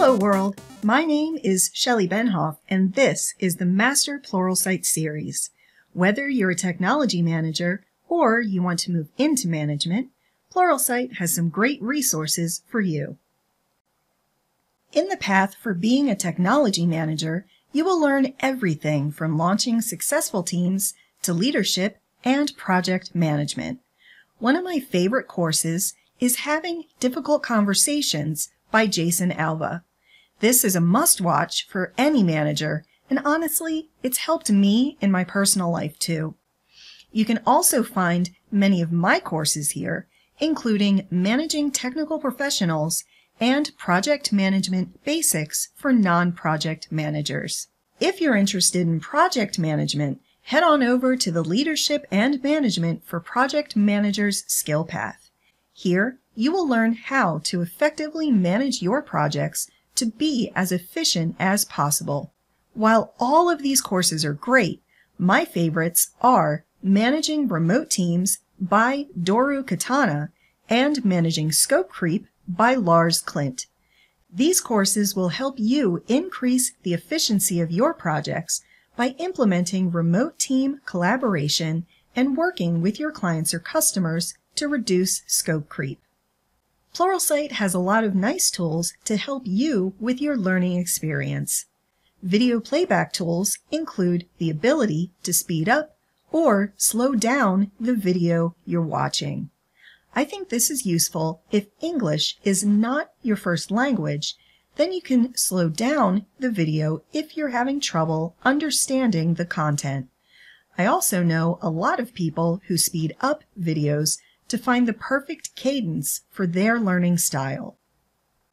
Hello world, my name is Shelly Benhoff and this is the Master Pluralsight series. Whether you're a technology manager or you want to move into management, Pluralsight has some great resources for you. In the path for being a technology manager, you will learn everything from launching successful teams to leadership and project management. One of my favorite courses is Having Difficult Conversations by Jason Alva. This is a must watch for any manager, and honestly, it's helped me in my personal life too. You can also find many of my courses here, including Managing Technical Professionals and Project Management Basics for Non-Project Managers. If you're interested in project management, head on over to the Leadership and Management for Project Managers skill path. Here, you will learn how to effectively manage your projects to be as efficient as possible. While all of these courses are great, my favorites are Managing Remote Teams by Doru Katana and Managing Scope Creep by Lars Clint. These courses will help you increase the efficiency of your projects by implementing remote team collaboration and working with your clients or customers to reduce scope creep. Pluralsight has a lot of nice tools to help you with your learning experience. Video playback tools include the ability to speed up or slow down the video you're watching. I think this is useful if English is not your first language, then you can slow down the video if you're having trouble understanding the content. I also know a lot of people who speed up videos to find the perfect cadence for their learning style.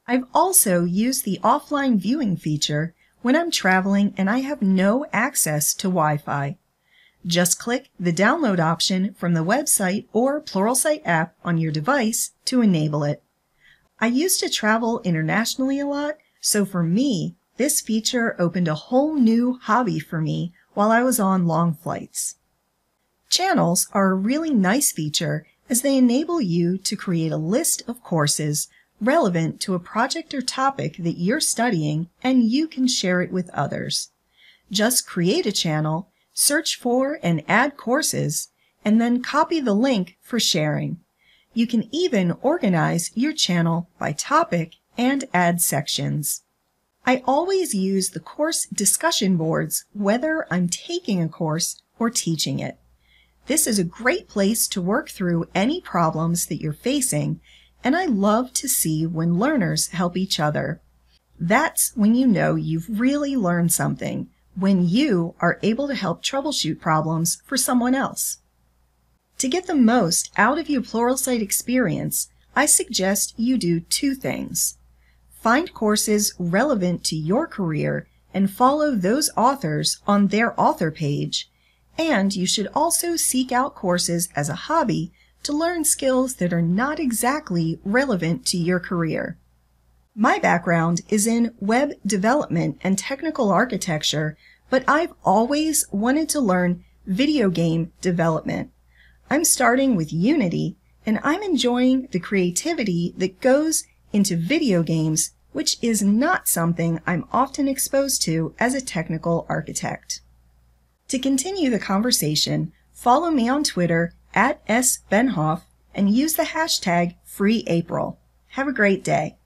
I've also used the offline viewing feature when I'm traveling and I have no access to Wi-Fi. Just click the download option from the website or Pluralsight app on your device to enable it. I used to travel internationally a lot, so for me, this feature opened a whole new hobby for me while I was on long flights. Channels are a really nice feature as they enable you to create a list of courses relevant to a project or topic that you're studying and you can share it with others. Just create a channel, search for and add courses, and then copy the link for sharing. You can even organize your channel by topic and add sections. I always use the course discussion boards whether I'm taking a course or teaching it. This is a great place to work through any problems that you're facing, and I love to see when learners help each other. That's when you know you've really learned something, when you are able to help troubleshoot problems for someone else. To get the most out of your Pluralsight experience, I suggest you do two things. Find courses relevant to your career and follow those authors on their author page and you should also seek out courses as a hobby to learn skills that are not exactly relevant to your career. My background is in web development and technical architecture, but I've always wanted to learn video game development. I'm starting with Unity, and I'm enjoying the creativity that goes into video games, which is not something I'm often exposed to as a technical architect. To continue the conversation, follow me on Twitter at sbenhoff and use the hashtag FreeApril. Have a great day.